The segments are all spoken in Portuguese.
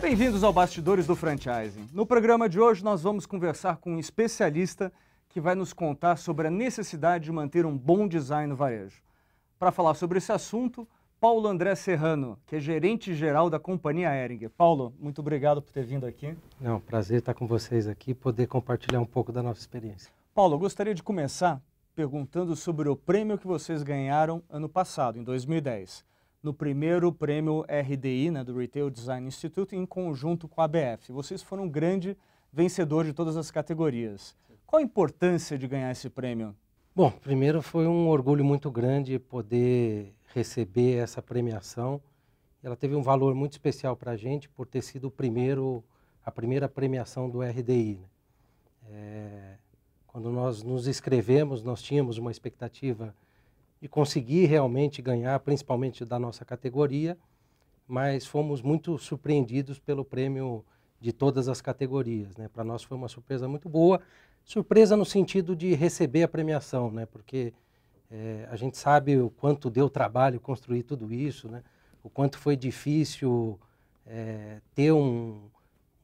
Bem-vindos ao Bastidores do Franchising. No programa de hoje, nós vamos conversar com um especialista que vai nos contar sobre a necessidade de manter um bom design no varejo. Para falar sobre esse assunto, Paulo André Serrano, que é gerente geral da companhia Eringer. Paulo, muito obrigado por ter vindo aqui. É um prazer estar com vocês aqui e poder compartilhar um pouco da nossa experiência. Paulo, eu gostaria de começar perguntando sobre o prêmio que vocês ganharam ano passado, em 2010 no primeiro prêmio RDI, né, do Retail Design Institute, em conjunto com a ABF. Vocês foram um grande vencedor de todas as categorias. Qual a importância de ganhar esse prêmio? Bom, primeiro foi um orgulho muito grande poder receber essa premiação. Ela teve um valor muito especial para a gente por ter sido o primeiro, a primeira premiação do RDI. Né? É, quando nós nos inscrevemos, nós tínhamos uma expectativa e conseguir realmente ganhar, principalmente da nossa categoria, mas fomos muito surpreendidos pelo prêmio de todas as categorias. Né? Para nós foi uma surpresa muito boa, surpresa no sentido de receber a premiação, né? porque é, a gente sabe o quanto deu trabalho construir tudo isso, né? o quanto foi difícil é, ter um,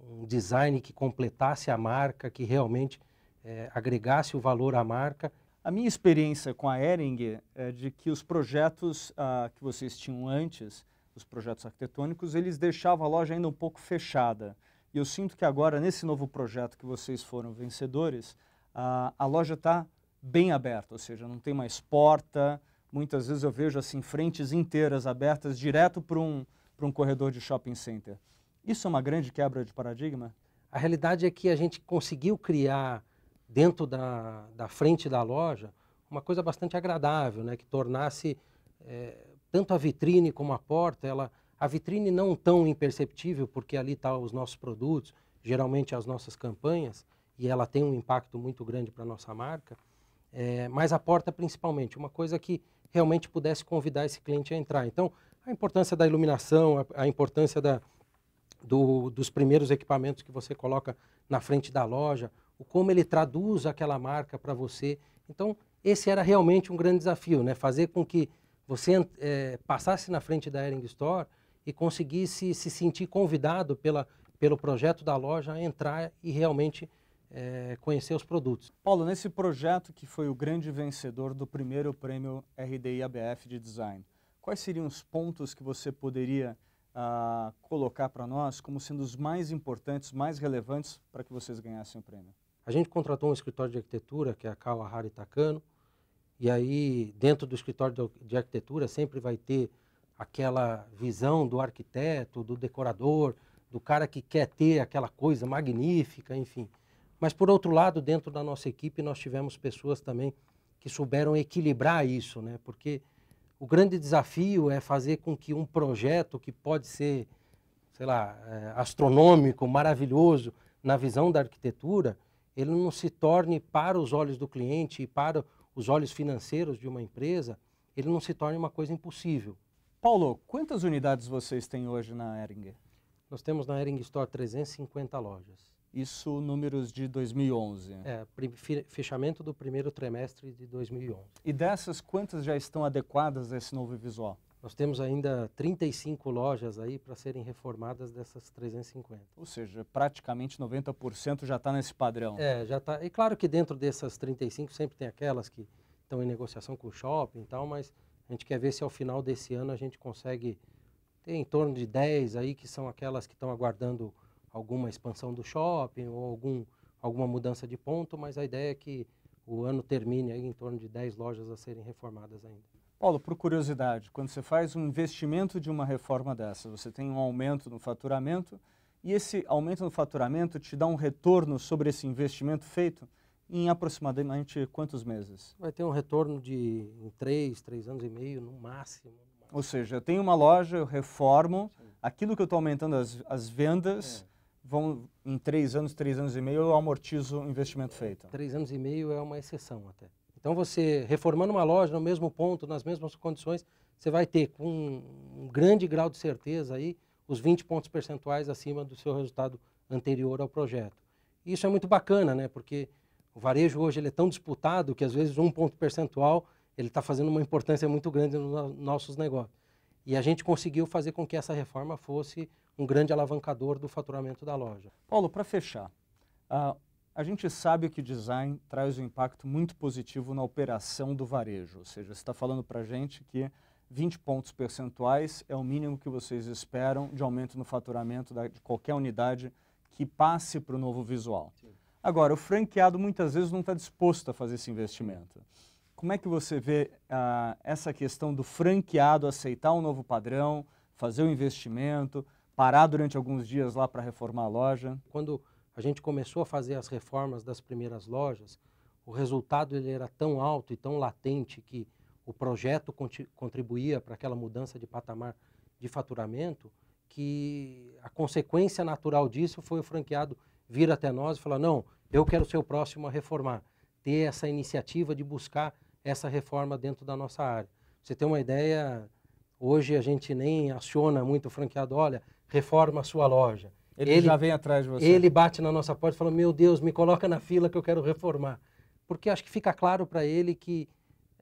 um, design que completasse a marca, que realmente é, agregasse o valor à marca a minha experiência com a Ering é de que os projetos ah, que vocês tinham antes, os projetos arquitetônicos, eles deixavam a loja ainda um pouco fechada. E eu sinto que agora, nesse novo projeto que vocês foram vencedores, ah, a loja está bem aberta, ou seja, não tem mais porta. Muitas vezes eu vejo assim frentes inteiras abertas direto para um, um corredor de shopping center. Isso é uma grande quebra de paradigma? A realidade é que a gente conseguiu criar dentro da, da frente da loja uma coisa bastante agradável, né? que tornasse é, tanto a vitrine como a porta, ela, a vitrine não tão imperceptível, porque ali estão tá os nossos produtos, geralmente as nossas campanhas, e ela tem um impacto muito grande para a nossa marca, é, mas a porta principalmente, uma coisa que realmente pudesse convidar esse cliente a entrar. Então, a importância da iluminação, a, a importância da, do, dos primeiros equipamentos que você coloca na frente da loja, como ele traduz aquela marca para você. Então, esse era realmente um grande desafio, né? Fazer com que você é, passasse na frente da Ering Store e conseguisse se sentir convidado pela, pelo projeto da loja a entrar e realmente é, conhecer os produtos. Paulo, nesse projeto que foi o grande vencedor do primeiro prêmio RDI ABF de design, quais seriam os pontos que você poderia ah, colocar para nós como sendo os mais importantes, mais relevantes para que vocês ganhassem o prêmio? A gente contratou um escritório de arquitetura, que é a Kawahari Takano, e aí dentro do escritório de arquitetura sempre vai ter aquela visão do arquiteto, do decorador, do cara que quer ter aquela coisa magnífica, enfim. Mas por outro lado, dentro da nossa equipe nós tivemos pessoas também que souberam equilibrar isso, né? Porque o grande desafio é fazer com que um projeto que pode ser, sei lá, é, astronômico, maravilhoso na visão da arquitetura, ele não se torne para os olhos do cliente e para os olhos financeiros de uma empresa, ele não se torne uma coisa impossível. Paulo, quantas unidades vocês têm hoje na Eringer? Nós temos na Ering Store 350 lojas. Isso números de 2011. É, fechamento do primeiro trimestre de 2011. E dessas, quantas já estão adequadas a esse novo visual? Nós temos ainda 35 lojas aí para serem reformadas dessas 350. Ou seja, praticamente 90% já está nesse padrão. É, já está. E claro que dentro dessas 35 sempre tem aquelas que estão em negociação com o shopping e tal, mas a gente quer ver se ao final desse ano a gente consegue ter em torno de 10 aí que são aquelas que estão aguardando alguma expansão do shopping ou algum, alguma mudança de ponto, mas a ideia é que o ano termine aí em torno de 10 lojas a serem reformadas ainda. Paulo, por curiosidade, quando você faz um investimento de uma reforma dessa, você tem um aumento no faturamento e esse aumento no faturamento te dá um retorno sobre esse investimento feito em aproximadamente quantos meses? Vai ter um retorno de em três, três anos e meio no máximo. No máximo. Ou seja, eu tenho uma loja, eu reformo, Sim. aquilo que eu estou aumentando as, as vendas, é. vão em três anos, três anos e meio, eu amortizo o investimento é, feito. Três anos e meio é uma exceção até. Então, você reformando uma loja no mesmo ponto, nas mesmas condições, você vai ter com um grande grau de certeza aí os 20 pontos percentuais acima do seu resultado anterior ao projeto. Isso é muito bacana, né? Porque o varejo hoje ele é tão disputado que às vezes um ponto percentual ele está fazendo uma importância muito grande nos nossos negócios. E a gente conseguiu fazer com que essa reforma fosse um grande alavancador do faturamento da loja. Paulo, para fechar, uh, a gente sabe que design traz um impacto muito positivo na operação do varejo, ou seja, você está falando para a gente que 20 pontos percentuais é o mínimo que vocês esperam de aumento no faturamento da, de qualquer unidade que passe para o novo visual. Sim. Agora, o franqueado muitas vezes não está disposto a fazer esse investimento. Como é que você vê ah, essa questão do franqueado aceitar um novo padrão, fazer o investimento, parar durante alguns dias lá para reformar a loja? Quando a gente começou a fazer as reformas das primeiras lojas, o resultado ele era tão alto e tão latente que o projeto contribuía para aquela mudança de patamar de faturamento, que a consequência natural disso foi o franqueado vir até nós e falar: não, eu quero ser o próximo a reformar. Ter essa iniciativa de buscar essa reforma dentro da nossa área. Você tem uma ideia, hoje a gente nem aciona muito o franqueado: olha, reforma a sua loja. Ele, ele, já vem atrás de você. Ele bate na nossa porta e fala: Meu Deus, me coloca na fila que eu quero reformar. Porque acho que fica claro para ele que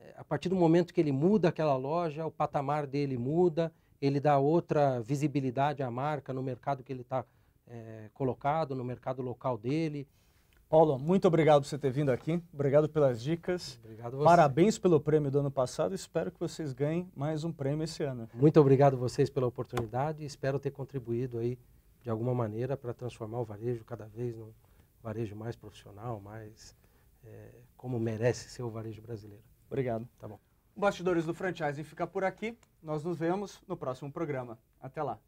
eh, a partir do momento que ele muda aquela loja, o patamar dele muda, ele dá outra visibilidade à marca no mercado que ele está é, eh, colocado, no mercado local dele. Paulo, muito obrigado por você ter vindo aqui. Obrigado pelas dicas. Obrigado você. Parabéns pelo prêmio do ano passado. Espero que vocês ganhem mais um prêmio esse ano. Muito obrigado vocês pela oportunidade. Espero ter contribuído aí de alguma maneira para transformar o varejo cada vez num varejo mais profissional, mais é, como merece ser o varejo brasileiro. Obrigado. Tá bom. Bastidores do Franchising fica por aqui. Nós nos vemos no próximo programa. Até lá.